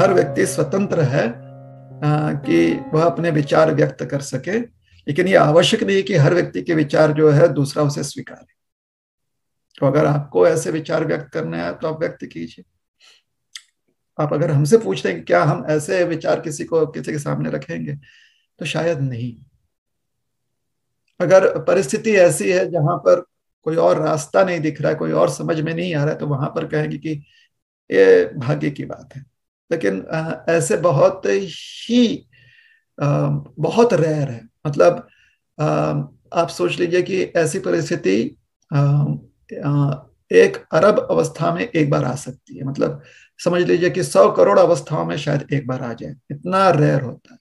हर व्यक्ति स्वतंत्र है कि वह अपने विचार व्यक्त कर सके लेकिन यह आवश्यक नहीं कि हर व्यक्ति के विचार जो है दूसरा उसे स्वीकारे तो अगर आपको ऐसे विचार व्यक्त करने हैं तो आप व्यक्त कीजिए आप अगर हमसे पूछते हैं क्या हम ऐसे विचार किसी को किसी के सामने रखेंगे तो शायद नहीं अगर परिस्थिति ऐसी है जहां पर कोई और रास्ता नहीं दिख रहा है कोई और समझ में नहीं आ रहा है तो वहां पर कहेंगे कि ये भाग्य की बात है लेकिन ऐसे बहुत ही बहुत रेयर है मतलब आप सोच लीजिए कि ऐसी परिस्थिति एक अरब अवस्था में एक बार आ सकती है मतलब समझ लीजिए कि सौ करोड़ अवस्थाओं में शायद एक बार आ जाए इतना रेयर होता है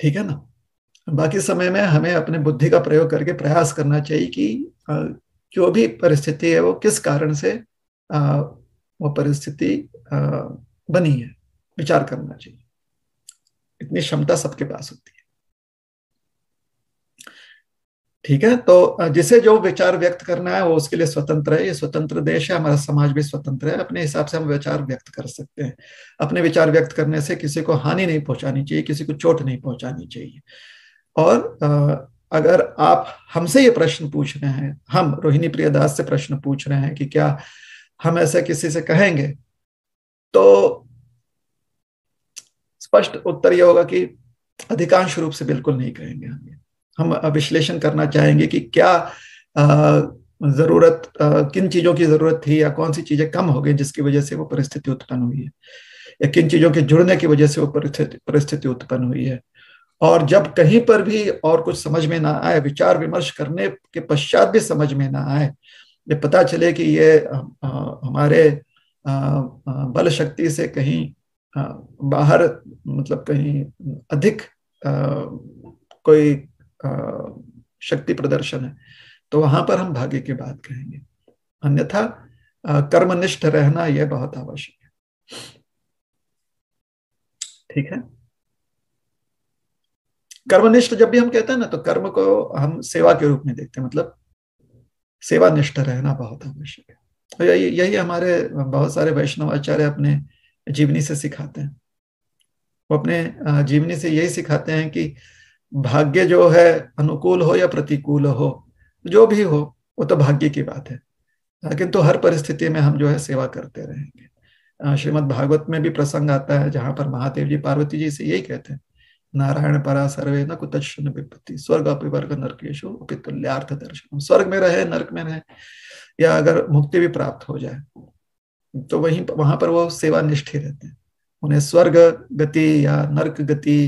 ठीक है ना बाकी समय में हमें अपने बुद्धि का प्रयोग करके प्रयास करना चाहिए कि जो भी परिस्थिति है वो किस कारण से वह परिस्थिति बनी है विचार करना चाहिए इतनी क्षमता सबके पास होती है ठीक है तो जिसे जो विचार व्यक्त करना है वो उसके लिए स्वतंत्र है ये स्वतंत्र देश है हमारा समाज भी स्वतंत्र है अपने हिसाब से हम विचार व्यक्त कर सकते हैं अपने विचार व्यक्त करने से किसी को हानि नहीं पहुंचानी चाहिए किसी को चोट नहीं पहुंचानी चाहिए और अगर आप हमसे ये प्रश्न पूछ रहे हैं हम रोहिणी दास से प्रश्न पूछ रहे हैं कि क्या हम ऐसा किसी से कहेंगे तो स्पष्ट उत्तर यह होगा कि अधिकांश रूप से बिल्कुल नहीं कहेंगे हम हम विश्लेषण करना चाहेंगे कि क्या जरूरत किन चीजों की जरूरत थी या कौन सी चीजें कम हो गई जिसकी वजह से वो परिस्थिति उत्पन्न हुई है या किन चीजों के जुड़ने की वजह से वो परिस्थिति परिस्थिति उत्पन्न हुई है और जब कहीं पर भी और कुछ समझ में ना आए विचार विमर्श करने के पश्चात भी समझ में ना आए ये पता चले कि ये हमारे बल शक्ति से कहीं बाहर मतलब कहीं अधिक कोई शक्ति प्रदर्शन है तो वहां पर हम भाग्य की बात कहेंगे अन्यथा कर्मनिष्ठ रहना यह बहुत आवश्यक है ठीक है कर्मनिष्ठ जब भी हम कहते हैं ना तो कर्म को हम सेवा के रूप में देखते हैं मतलब सेवा निष्ठ रहना बहुत आवश्यक है तो यही यही हमारे बहुत सारे वैष्णव आचार्य अपने जीवनी से सिखाते हैं वो अपने जीवनी से यही सिखाते हैं कि भाग्य जो है अनुकूल हो या प्रतिकूल हो जो भी हो वो तो भाग्य की बात है लेकिन तो हर परिस्थिति में हम जो है सेवा करते रहेंगे श्रीमद् भागवत में भी प्रसंग आता है जहां पर महादेव जी पार्वती जी से यही कहते हैं नारायण परा सर्वे न कुतन विपत्ति स्वर्ग अपिवर्ग नरकेशो अपितुल्यार्थ दर्शन स्वर्ग में रहे नरक में रहे या अगर मुक्ति भी प्राप्त हो जाए तो वहीं वहां पर वो सेवा निष्ठ ही रहते हैं उन्हें स्वर्ग गति या नरक गति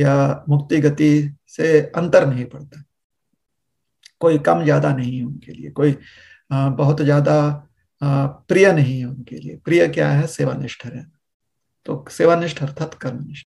या मुक्ति गति से अंतर नहीं पड़ता कोई कम ज्यादा नहीं है उनके लिए कोई बहुत ज्यादा प्रिय नहीं है उनके लिए प्रिय क्या है सेवानिष्ठ रहना तो सेवानिष्ठ अर्थात कर्मनिष्ठ